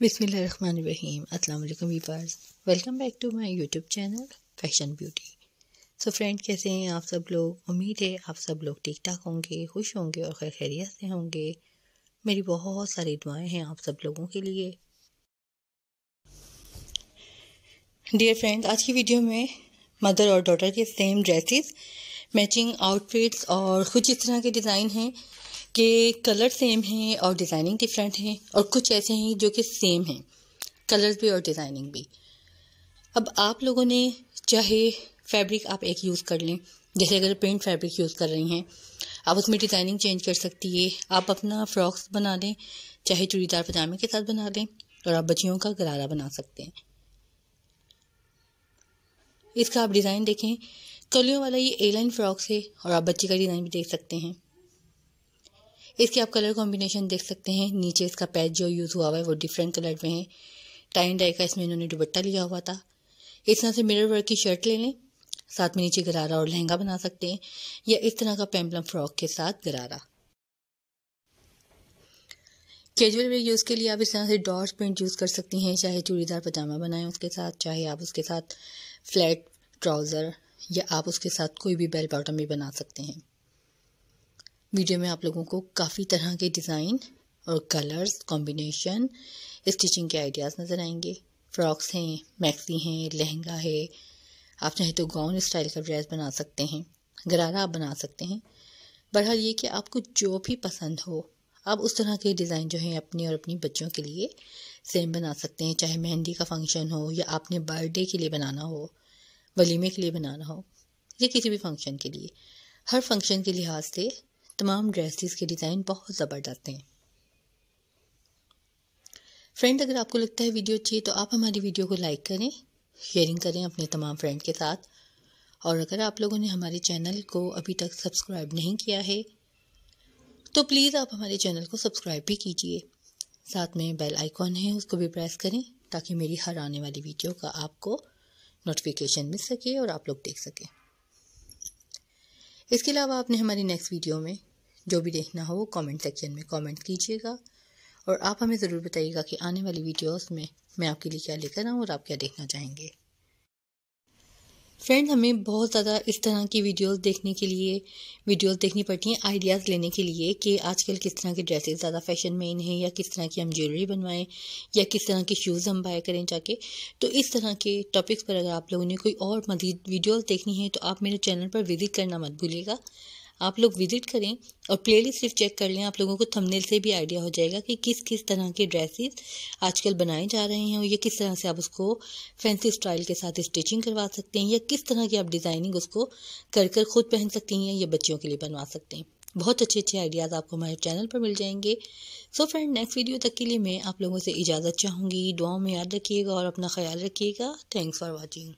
बिसमीम अल्लाम viewers welcome back to my YouTube channel fashion beauty so friend कैसे हैं आप सब लोग उम्मीद है आप सब लोग ठीक ठाक होंगे खुश होंगे और खैर खैरियत से होंगे मेरी बहुत सारी दुआएं हैं आप सब लोगों के लिए डियर फ्रेंड आज की वीडियो में मदर और डॉटर के सेम ड्रेसेस मैचिंग आउटफिट्स और कुछ इस तरह के डिज़ाइन हैं कि कलर सेम हैं और डिज़ाइनिंग डिफरेंट हैं और कुछ ऐसे हैं जो कि सेम हैं कलर्स भी और डिज़ाइनिंग भी अब आप लोगों ने चाहे फैब्रिक आप एक यूज़ कर लें जैसे अगर प्रिंट फैब्रिक यूज़ कर रही हैं आप उसमें डिज़ाइनिंग चेंज कर सकती है आप अपना फ्रॉक्स बना दें चाहे चूड़ीदार पजामे के साथ बना दें और आप बच्चियों का गरारा बना सकते हैं इसका आप डिज़ाइन देखें कलियों वाला ये ए लाइन फ्रॉक्स है और आप बच्चे का डिज़ाइन भी देख सकते हैं इसके आप कलर कॉम्बिनेशन देख सकते हैं नीचे इसका पैच जो यूज़ हुआ हुआ है वो डिफरेंट कलर में है टाइन डाई का इसमें इन्होंने दुबट्टा लिया हुआ था इस तरह से मिरर वर्क की शर्ट ले लें साथ में नीचे गरारा और लहंगा बना सकते हैं या इस तरह का पेम्पलम फ्रॉक के साथ गरारा कैजुअल वेयर यूज़ के लिए आप इस तरह से डॉट पेंट यूज़ कर सकती हैं चाहे चूड़ीदार पजामा बनाएं उसके साथ चाहे आप उसके साथ फ्लैट ट्राउज़र या आप उसके साथ कोई भी बेल बॉटम भी बना सकते हैं वीडियो में आप लोगों को काफ़ी तरह के डिज़ाइन और कलर्स कॉम्बिनेशन स्टिचिंग के आइडियाज़ नज़र आएंगे फ्रॉक्स हैं मैक्सी हैं लहंगा है आप चाहे तो गाउन स्टाइल का ड्रेस बना सकते हैं गरारा आप बना सकते हैं बहरहाल ये कि आपको जो भी पसंद हो आप उस तरह के डिज़ाइन जो हैं अपने और अपनी बच्चों के लिए सेम बना सकते हैं चाहे मेहंदी का फंक्शन हो या आपने बर्थडे के लिए बनाना हो वलीमे के लिए बनाना हो या किसी भी फंक्शन के लिए हर फंक्शन के लिहाज से तमाम ड्रेसिस के डिज़ाइन बहुत ज़बरदस्त हैं फ्रेंड अगर आपको लगता है वीडियो अच्छी है तो आप हमारी वीडियो को लाइक करें शेयरिंग करें अपने तमाम फ्रेंड के साथ और अगर आप लोगों ने हमारे चैनल को अभी तक सब्सक्राइब नहीं किया है तो प्लीज़ आप हमारे चैनल को सब्सक्राइब भी कीजिए साथ में बेल आइकॉन है उसको भी प्रेस करें ताकि मेरी हर आने वाली वीडियो का आपको नोटिफिकेशन मिल सके और आप लोग देख सकें इसके अलावा आपने हमारी नेक्स्ट वीडियो में जो भी देखना हो वो कमेंट सेक्शन में कमेंट कीजिएगा और आप हमें ज़रूर बताइएगा कि आने वाली वीडियोस में मैं आपके लिए क्या लेकर आऊँ और आप क्या देखना चाहेंगे फ्रेंड हमें बहुत ज़्यादा इस तरह की वीडियोस देखने के लिए वीडियोस देखनी पड़ती हैं आइडियाज़ लेने के लिए कि आजकल किस तरह के ड्रेसेस ज़्यादा फैशन में इन हैं या किस तरह की हम ज्वेलरी बनवाएं या किस तरह के शूज़ हम बाय करें जाके तो इस तरह के टॉपिक्स पर अगर आप लोगों ने कोई और मजीद वीडियोज़ देखनी है तो आप मेरे चैनल पर विज़िट करना मत भूलिएगा आप लोग विजिट करें और प्लेलिस्ट सिर्फ चेक कर लें आप लोगों को थंबनेल से भी आइडिया हो जाएगा कि किस किस तरह के ड्रेसेस आजकल बनाए जा रहे हैं और ये किस तरह से आप उसको फैंसी स्टाइल के साथ स्टिचिंग करवा सकते हैं या किस तरह की आप डिज़ाइनिंग उसको कर कर खुद पहन सकती हैं या बच्चियों के लिए बनवा सकते हैं बहुत अच्छे अच्छे आइडियाज़ आपको हमारे चैनल पर मिल जाएंगे सो फ्रेंड नेक्स्ट वीडियो तक के लिए मैं आप लोगों से इजाज़त चाहूँगी दुआओं में याद रखिएगा और अपना ख्याल रखिएगा थैंक्स फॉर वॉचिंग